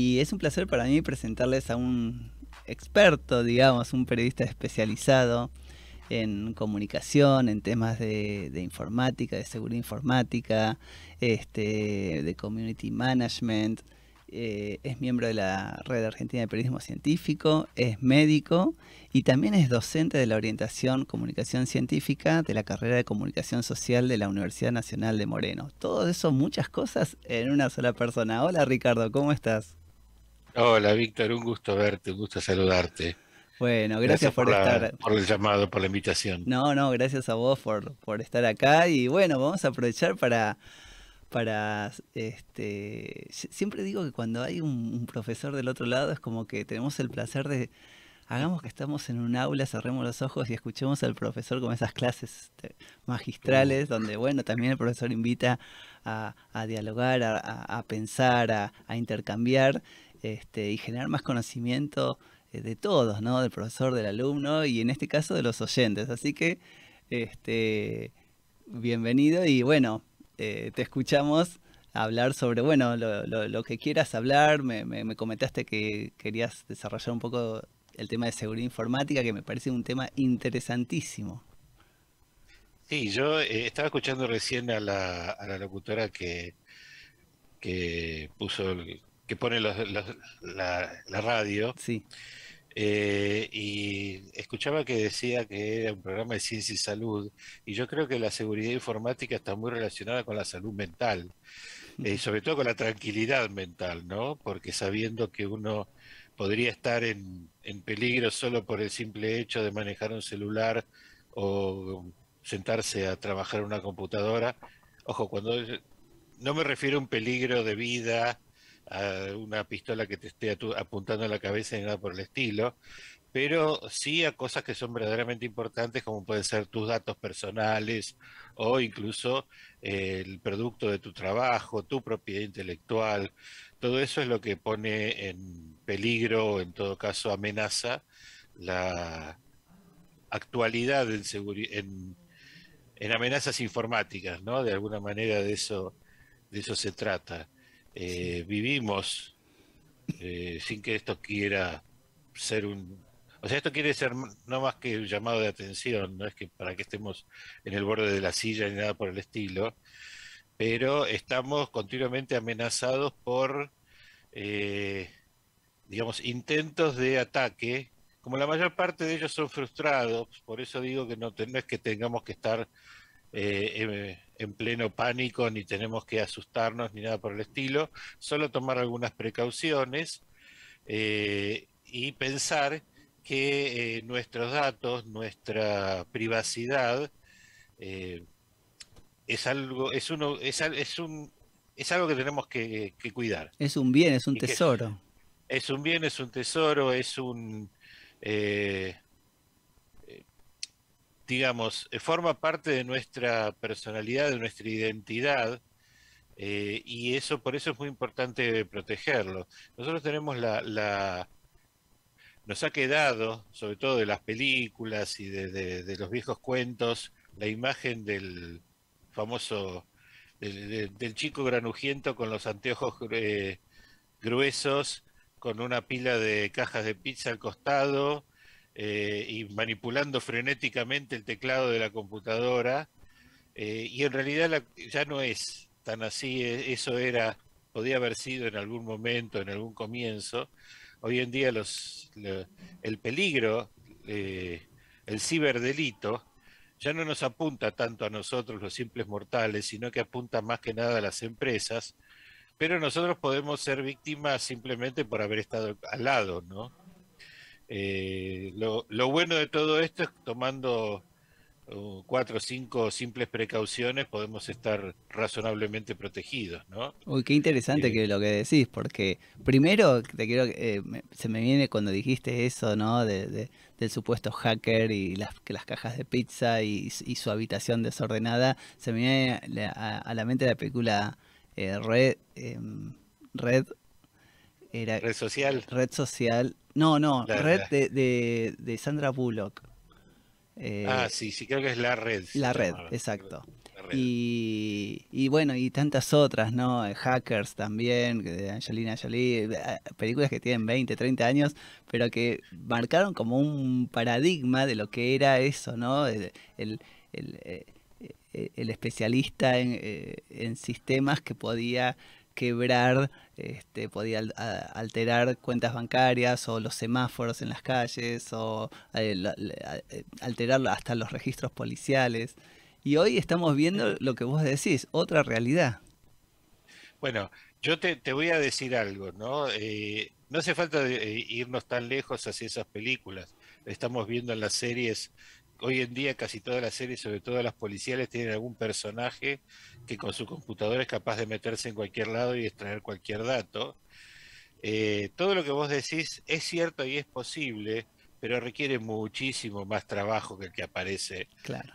Y es un placer para mí presentarles a un experto, digamos, un periodista especializado en comunicación, en temas de, informática, de seguridad informática, este, de community management. Eh, es miembro de la Red Argentina de Periodismo Científico, es médico y también es docente de la orientación Comunicación Científica de la carrera de Comunicación Social de la Universidad Nacional de Moreno. Todo eso, muchas cosas en una sola persona. Hola Ricardo, ¿cómo estás? Hola, Víctor, un gusto verte, un gusto saludarte. Bueno, gracias, por, estar. Por el llamado, por la invitación. No, no, gracias a vos por, estar acá. Y bueno, vamos a aprovechar para. para este, siempre digo que cuando hay un, profesor del otro lado es como que tenemos el placer de. Hagamos que estamos en un aula, cerremos los ojos y escuchemos al profesor con esas clases este, magistrales, donde, bueno, también el profesor invita a, dialogar, a, pensar, a, a intercambiar este, y generar más conocimiento eh, de todos, ¿no? Del profesor, del alumno y en este caso de los oyentes. Así que, este, bienvenido y bueno, eh, te escuchamos hablar sobre, bueno, lo, que quieras hablar. Me, comentaste que querías desarrollar un poco el tema de seguridad informática, que me parece un tema interesantísimo. Sí, yo eh, estaba escuchando recién a la, locutora que, que puso el, que pone la, radio. Sí. Eh, y escuchaba que decía que era un programa de ciencia y salud, y yo creo que la seguridad informática está muy relacionada con la salud mental, y eh, sobre todo con la tranquilidad mental, ¿no? Porque sabiendo que uno podría estar en, en peligro solo por el simple hecho de manejar un celular o sentarse a trabajar en una computadora, ojo, cuando no me refiero a un peligro de vida a una pistola que te esté apuntando a la cabeza y nada por el estilo, pero sí a cosas que son verdaderamente importantes como pueden ser tus datos personales o incluso eh, el producto de tu trabajo, tu propiedad intelectual. Todo eso es lo que pone en peligro o en todo caso amenaza la actualidad en, en amenazas informáticas, ¿no? De alguna manera de eso, de eso se trata. Eh, vivimos eh, sin que esto quiera ser un... O sea, esto quiere ser no más que un llamado de atención, no es que para que estemos en el borde de la silla ni nada por el estilo, pero estamos continuamente amenazados por, eh, digamos, intentos de ataque. Como la mayor parte de ellos son frustrados, por eso digo que no, no es que tengamos que estar eh, em, en pleno pánico, ni tenemos que asustarnos, ni nada por el estilo, solo tomar algunas precauciones eh, y pensar que eh, nuestros datos, nuestra privacidad, es algo, es uno, es, un es algo que tenemos que, cuidar. Es un bien, es un tesoro. Es un bien, es un tesoro, es un digamos, eh, forma parte de nuestra personalidad, de nuestra identidad, eh, y eso por eso es muy importante protegerlo. Nosotros tenemos la, nos ha quedado, sobre todo de las películas y de, los viejos cuentos, la imagen del famoso, del, chico granujiento con los anteojos eh, gruesos, con una pila de cajas de pizza al costado, eh, y manipulando frenéticamente el teclado de la computadora. Eh, y en realidad ya no es tan así, e, eso era, podía haber sido en algún momento, en algún comienzo. Hoy en día el peligro, eh, el ciberdelito, ya no nos apunta tanto a nosotros los simples mortales, sino que apunta más que nada a las empresas, pero nosotros podemos ser víctimas simplemente por haber estado al lado, ¿no? Eh, lo, bueno de todo esto es tomando uh, cuatro o cinco simples precauciones podemos estar razonablemente protegidos, ¿no? Uy, qué interesante eh, que lo que decís, porque primero te quiero, eh, se me viene cuando dijiste eso, ¿no? De, del supuesto hacker y las, que las cajas de pizza y, su habitación desordenada, se me viene a, la mente la película eh, Red. Em, Red red social. Red social. No, no, red De, Sandra Bullock. Eh, ah, sí, sí, creo que es la red. La red, exacto. Y, bueno, y tantas otras, ¿no? Eh, Hackers también, de Angelina Jolie, eh, películas que tienen 20, 30 años, pero que marcaron como un paradigma de lo que era eso, ¿no? El, especialista en, en sistemas que podía quebrar, este, podía alterar cuentas bancarias o los semáforos en las calles o eh, eh, alterar hasta los registros policiales. Y hoy estamos viendo lo que vos decís, otra realidad. Bueno, yo te, voy a decir algo, ¿no? Eh, no hace falta irnos tan lejos hacia esas películas. Estamos viendo en las series hoy en día casi todas las series, sobre todo las policiales, tienen algún personaje que con su computadora es capaz de meterse en cualquier lado y extraer cualquier dato. Eh, todo lo que vos decís es cierto y es posible, pero requiere muchísimo más trabajo que el que aparece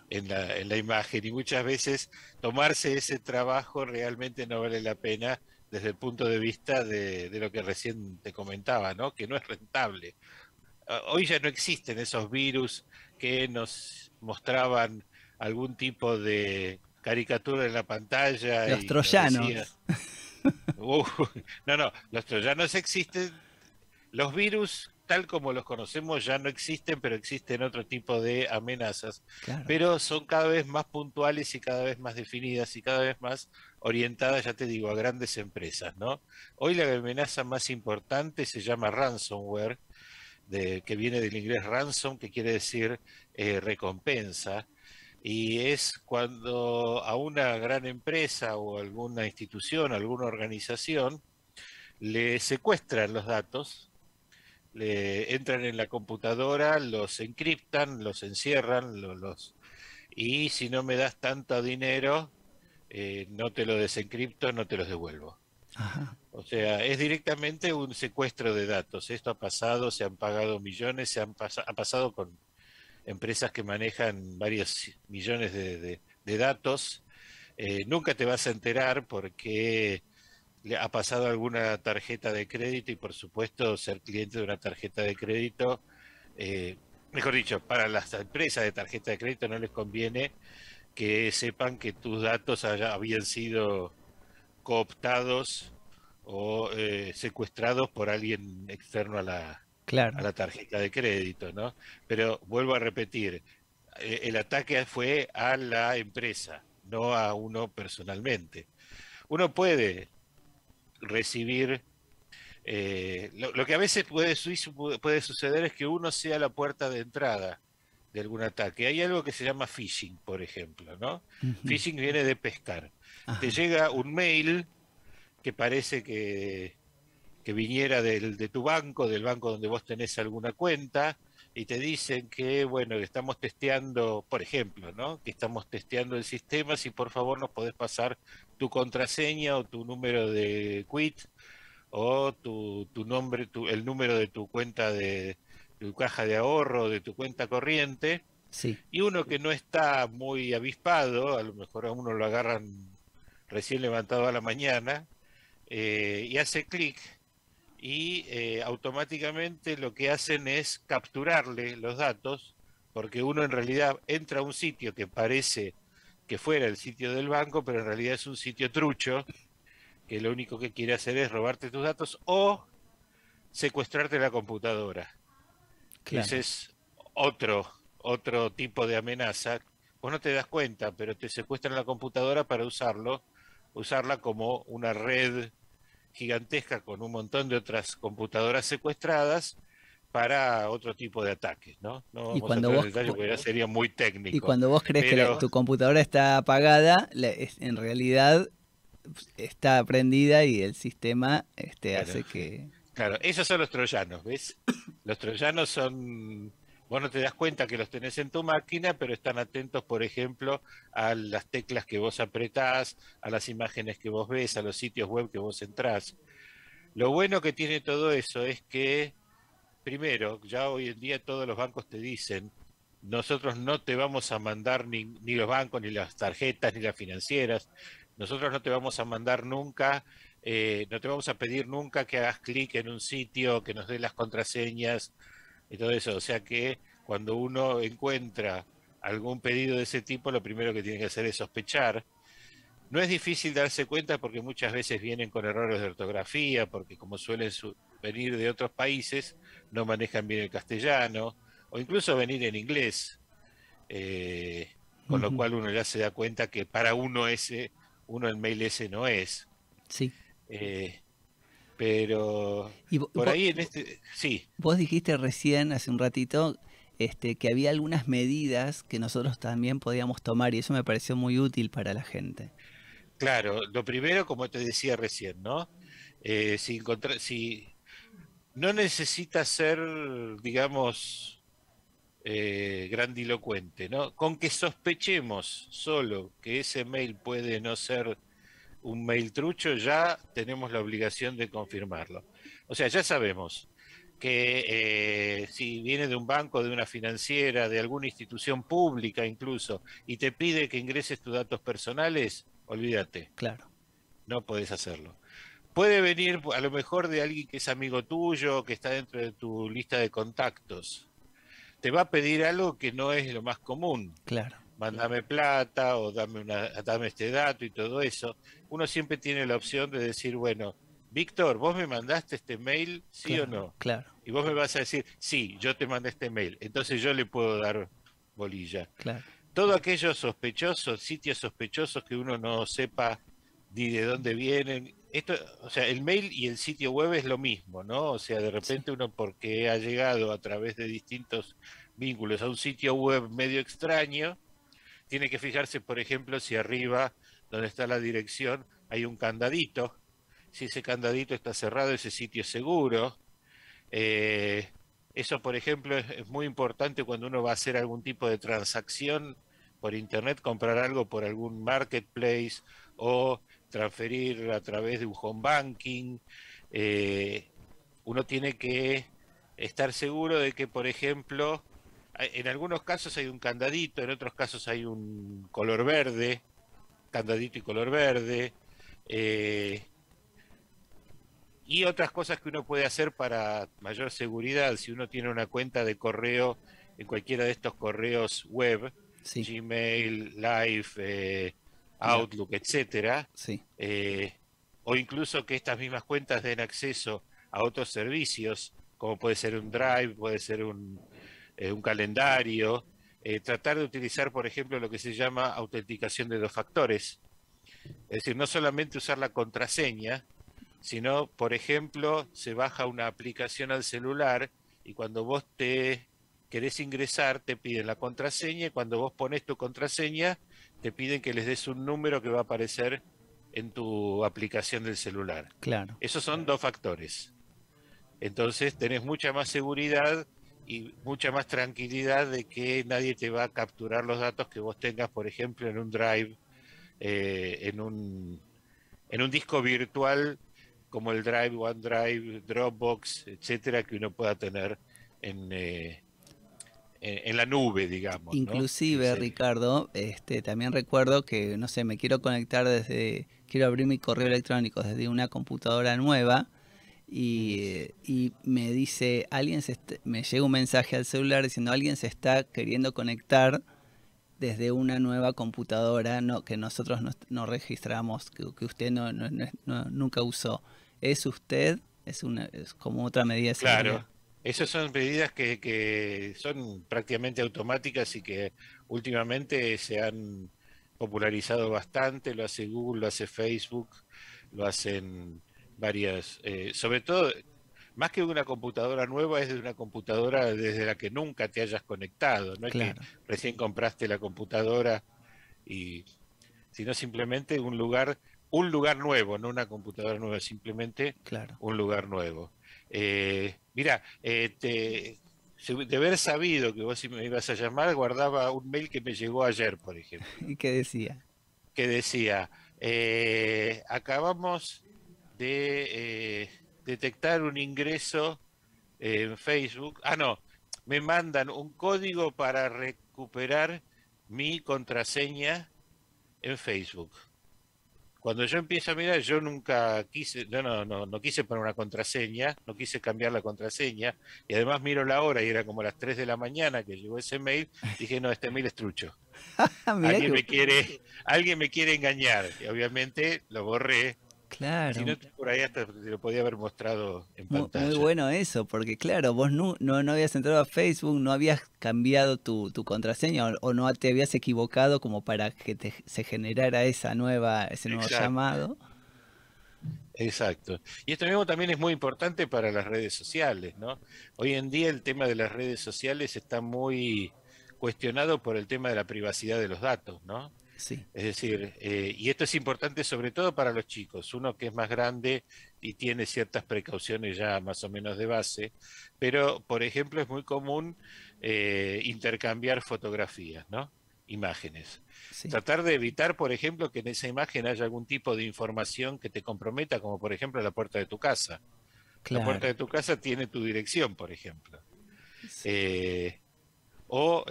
en, la, imagen y muchas veces tomarse ese trabajo realmente no vale la pena desde el punto de vista de, de, lo que recién te comentaba, ¿no? que no es rentable. Ah, hoy ya no existen esos virus que nos mostraban algún tipo de caricatura en la pantalla. Los troyanos. no, no, los troyanos existen. Los virus, tal como los conocemos, ya no existen, pero existen otro tipo de amenazas. Pero son cada vez más puntuales y cada vez más definidas y cada vez más orientadas, ya te digo, a grandes empresas, ¿no? Hoy la amenaza más importante se llama ransomware, de, que viene del inglés ransom, que quiere decir eh, recompensa, y es cuando a una gran empresa o alguna institución, alguna organización, le secuestran los datos, le entran en la computadora, los encriptan, los encierran, los, y si no me das tanto dinero, eh, no te lo desencripto, no te los devuelvo. O sea, es directamente un secuestro de datos. Esto ha pasado, se han pagado millones, se han ha pasado con empresas que manejan varios millones de, datos. Eh, nunca te vas a enterar porque le ha pasado alguna tarjeta de crédito y por supuesto ser cliente de una tarjeta de crédito, eh, mejor dicho, para las empresas de tarjeta de crédito no les conviene que sepan que tus datos habían sido cooptados o eh, secuestrados por alguien externo a la, la tarjeta de crédito, ¿no? Pero vuelvo a repetir, eh, el ataque fue a la empresa, no a uno personalmente. Uno puede recibir, eh, lo, que a veces puede, puede suceder es que uno sea la puerta de entrada de algún ataque. Hay algo que se llama phishing, por ejemplo, ¿no? Phishing viene de pescar te llega un mail que parece que, que viniera del, de tu banco, del banco donde vos tenés alguna cuenta, y te dicen que, bueno, estamos testeando, por ejemplo, ¿no? Que estamos testeando el sistema, si por favor nos podés pasar tu contraseña o tu número de quit o tu, nombre, tu, el número de tu cuenta de tu caja de ahorro, de tu cuenta corriente. Sí. Y uno que no está muy avispado, a lo mejor a uno lo agarran recién levantado a la mañana, eh, y hace clic y eh, automáticamente lo que hacen es capturarle los datos, porque uno en realidad entra a un sitio que parece que fuera el sitio del banco, pero en realidad es un sitio trucho, que lo único que quiere hacer es robarte tus datos o secuestrarte la computadora. que Ese es otro, otro tipo de amenaza. Vos no te das cuenta, pero te secuestran la computadora para usarlo usarla como una red gigantesca con un montón de otras computadoras secuestradas para otro tipo de ataques, ¿no? y cuando vos, porque sería muy técnico. Y cuando vos crees que tu computadora está apagada, en realidad está prendida y el sistema este, hace que... Claro, esos son los troyanos, ¿ves? Los troyanos son Vos no te das cuenta que los tenés en tu máquina, pero están atentos, por ejemplo, a las teclas que vos apretás, a las imágenes que vos ves, a los sitios web que vos entrás. Lo bueno que tiene todo eso es que, primero, ya hoy en día todos los bancos te dicen, nosotros no te vamos a mandar ni, los bancos, ni las tarjetas, ni las financieras, nosotros no te vamos a mandar nunca eh, no te vamos a pedir nunca que hagas clic en un sitio, que nos dé las contraseñas, todo eso. O sea que cuando uno encuentra algún pedido de ese tipo, lo primero que tiene que hacer es sospechar. No es difícil darse cuenta porque muchas veces vienen con errores de ortografía, porque como suelen venir de otros países, no manejan bien el castellano, o incluso venir en inglés, eh, con lo cual uno ya se da cuenta que para uno ese, uno el mail ese no es. Sí. Eh, pero por ahí en este, sí. Vos dijiste recién, hace un ratito, este, que había algunas medidas que nosotros también podíamos tomar y eso me pareció muy útil para la gente. Claro, lo primero, como te decía recién, ¿no? Eh, si, si no necesita ser, digamos, eh, grandilocuente, ¿no? Con que sospechemos solo que ese mail puede no ser un mail trucho, ya tenemos la obligación de confirmarlo. O sea, ya sabemos que eh, si viene de un banco, de una financiera, de alguna institución pública incluso, y te pide que ingreses tus datos personales, olvídate. Claro. No puedes hacerlo. Puede venir a lo mejor de alguien que es amigo tuyo, que está dentro de tu lista de contactos. Te va a pedir algo que no es lo más común. Claro mandame plata o dame, una, dame este dato y todo eso, uno siempre tiene la opción de decir, bueno, Víctor, vos me mandaste este mail, sí o no. Claro. Y vos me vas a decir, sí, yo te mandé este mail, entonces yo le puedo dar bolilla. Claro. Todo aquello sospechoso, sitios sospechosos que uno no sepa ni de dónde vienen. Esto, o sea, el mail y el sitio web es lo mismo, ¿no? O sea, de repente uno porque ha llegado a través de distintos vínculos a un sitio web medio extraño, tiene que fijarse, por ejemplo, si arriba, donde está la dirección, hay un candadito. Si ese candadito está cerrado, ese sitio es seguro. Eh, eso, por ejemplo, es, muy importante cuando uno va a hacer algún tipo de transacción por Internet, comprar algo por algún marketplace o transferir a través de un home banking. Eh, uno tiene que estar seguro de que, por ejemplo, en algunos casos hay un candadito, en otros casos hay un color verde, candadito y color verde, eh, y otras cosas que uno puede hacer para mayor seguridad si uno tiene una cuenta de correo en cualquiera de estos correos web, Gmail, Live, eh, Outlook, etcétera, eh, o incluso que estas mismas cuentas den acceso a otros servicios, como puede ser un Drive, puede ser un eh, un calendario, eh, tratar de utilizar, por ejemplo, lo que se llama autenticación de dos factores. Es decir, no solamente usar la contraseña, sino, por ejemplo, se baja una aplicación al celular y cuando vos te querés ingresar, te piden la contraseña y cuando vos pones tu contraseña, te piden que les des un número que va a aparecer en tu aplicación del celular. Claro. Esos son dos factores. Entonces tenés mucha más seguridad y mucha más tranquilidad de que nadie te va a capturar los datos que vos tengas, por ejemplo, en un drive, eh, en, un, en un disco virtual como el Drive, OneDrive, Dropbox, etcétera, que uno pueda tener en, eh, en, la nube, digamos. Inclusive, Ricardo, este, también recuerdo que, no sé, me quiero conectar desde, quiero abrir mi correo electrónico desde una computadora nueva y, me dice, alguien se me llega un mensaje al celular diciendo, alguien se está queriendo conectar desde una nueva computadora no, que nosotros no, registramos, que, usted no, nunca usó. ¿Es usted? Es, una, como otra medida. claro, esas son medidas que, que, son prácticamente automáticas y que últimamente se han popularizado bastante, lo hace Google, lo hace Facebook, lo hacen varias, eh, sobre todo, más que una computadora nueva, es de una computadora desde la que nunca te hayas conectado, no es que recién compraste la computadora y sino simplemente un lugar, un lugar nuevo, no una computadora nueva, simplemente un lugar nuevo. Eh, mira, eh, de haber sabido que vos me ibas a llamar, guardaba un mail que me llegó ayer, por ejemplo. ¿Y qué decía? Que decía, acabamos de eh, detectar un ingreso eh, en Facebook. Ah, no, me mandan un código para recuperar mi contraseña en Facebook. Cuando yo empiezo a mirar, yo nunca quise, no, no, no, no quise poner una contraseña, no quise cambiar la contraseña, y además miro la hora y era como las 3 de la mañana que llegó ese mail, dije, no, este mail es trucho. alguien, me quiere, alguien me quiere engañar, y obviamente lo borré, Claro. Si no, por ahí hasta te lo podía haber mostrado en pantalla. Muy, bueno eso, porque claro, vos no, no, habías entrado a Facebook, no habías cambiado tu, contraseña o, no te habías equivocado como para que se generara esa nueva, ese nuevo llamado. Exacto. Y esto mismo también es muy importante para las redes sociales, ¿no? Hoy en día el tema de las redes sociales está muy cuestionado por el tema de la privacidad de los datos, ¿no? Es decir, eh, y esto es importante sobre todo para los chicos, uno que es más grande y tiene ciertas precauciones ya más o menos de base, pero por ejemplo es muy común eh, intercambiar fotografías, ¿no? Imágenes. Tratar de evitar, por ejemplo, que en esa imagen haya algún tipo de información que te comprometa, como por ejemplo la puerta de tu casa. La puerta de tu casa tiene tu dirección, por ejemplo. Eh, o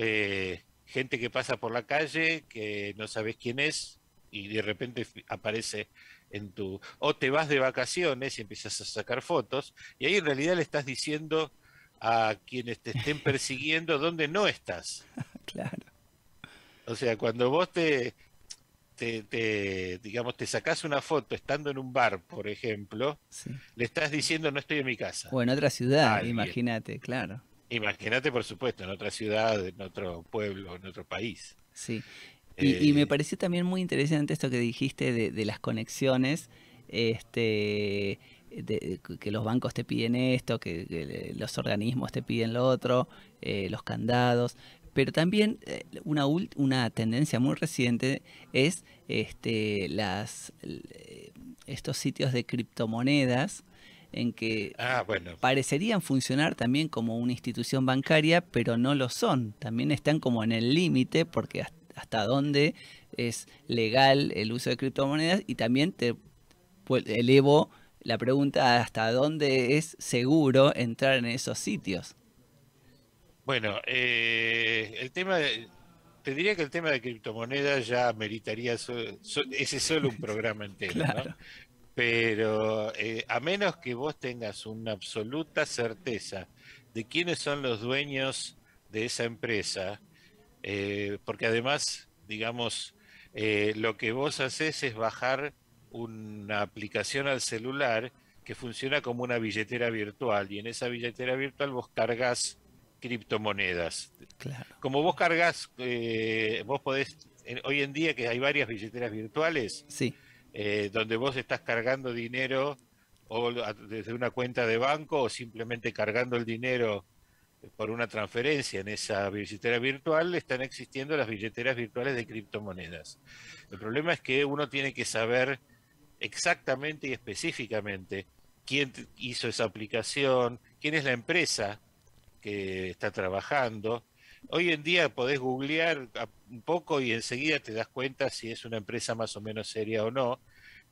gente que pasa por la calle, que no sabes quién es y de repente aparece en tu... O te vas de vacaciones y empiezas a sacar fotos y ahí en realidad le estás diciendo a quienes te estén persiguiendo dónde no estás. Claro. O sea, cuando vos te, te, digamos, te sacas una foto estando en un bar, por ejemplo, le estás diciendo no estoy en mi casa. O en otra ciudad, imagínate, claro. Imagínate, por supuesto, en otra ciudad, en otro pueblo, en otro país. Sí. Y, me eh, pareció también muy interesante esto que dijiste de, las conexiones. Este, que los bancos te piden esto, que, los organismos te piden lo otro, eh, los candados. Pero también eh, una, una tendencia muy reciente es este, las, estos sitios de criptomonedas en que ah, parecerían funcionar también como una institución bancaria, pero no lo son. También están como en el límite porque hasta dónde es legal el uso de criptomonedas y también te elevo la pregunta hasta dónde es seguro entrar en esos sitios. Bueno, eh, el tema, te diría que el tema de criptomonedas ya meritaría, ese solo un programa entero. ¿no? Pero eh, a menos que vos tengas una absoluta certeza de quiénes son los dueños de esa empresa, eh, porque además, digamos, eh, lo que vos haces es bajar una aplicación al celular que funciona como una billetera virtual y en esa billetera virtual vos cargas criptomonedas. Claro. Como vos cargas, vos podés, hoy en día que hay varias billeteras virtuales, sí eh, donde vos estás cargando dinero o desde una cuenta de banco o simplemente cargando el dinero eh, por una transferencia en esa billetera virtual, están existiendo las billeteras virtuales de criptomonedas. El problema es que uno tiene que saber exactamente y específicamente quién hizo esa aplicación, quién es la empresa que está trabajando, Hoy en día podés googlear un poco y enseguida te das cuenta si es una empresa más o menos seria o no.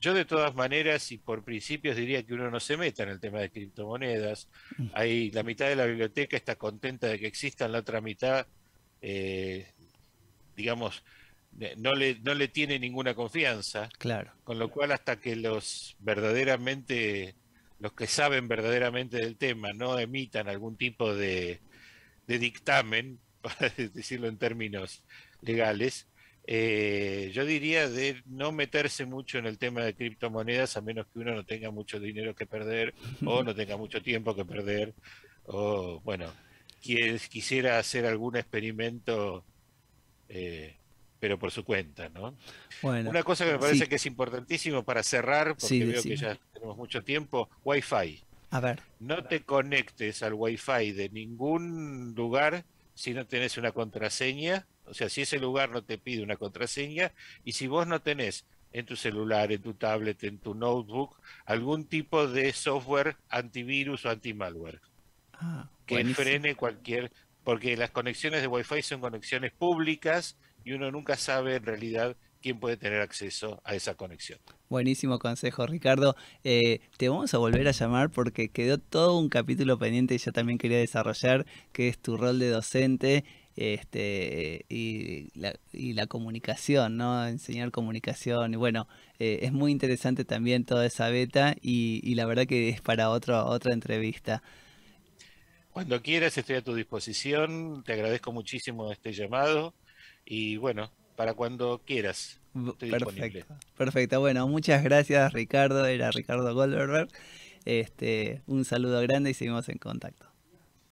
Yo de todas maneras y por principios diría que uno no se meta en el tema de criptomonedas. Mm. Hay la mitad de la biblioteca está contenta de que exista, la otra mitad, eh, digamos, no le, no le tiene ninguna confianza. Claro. Con lo cual hasta que los verdaderamente, los que saben verdaderamente del tema, no emitan algún tipo de dictamen, para decirlo en términos legales, eh, yo diría de no meterse mucho en el tema de criptomonedas a menos que uno no tenga mucho dinero que perder o no tenga mucho tiempo que perder o, bueno, quisiera hacer algún experimento, eh, pero por su cuenta, ¿no? Bueno, Una cosa que me parece que es importantísimo para cerrar, porque veo que ya tenemos mucho tiempo, Wi-Fi. A ver. No te conectes al Wi-Fi de ningún lugar si no tenés una contraseña, o sea, si ese lugar no te pide una contraseña y si vos no tenés en tu celular, en tu tablet, en tu notebook, algún tipo de software antivirus o anti-malware ah, que frene cualquier, porque las conexiones de Wi-Fi son conexiones públicas y uno nunca sabe en realidad quién puede tener acceso a esa conexión. Buenísimo consejo, Ricardo. Eh, te vamos a volver a llamar porque quedó todo un capítulo pendiente y yo también quería desarrollar, que es tu rol de docente este, y, la, comunicación, ¿no? Enseñar comunicación. Y bueno, eh, es muy interesante también toda esa beta y, la verdad que es para otra entrevista. Cuando quieras, estoy a tu disposición. Te agradezco muchísimo este llamado y bueno, para cuando quieras. Perfecto. Perfecto. Bueno, muchas gracias Ricardo, era Ricardo Goldberg. Este, un saludo grande y seguimos en contacto.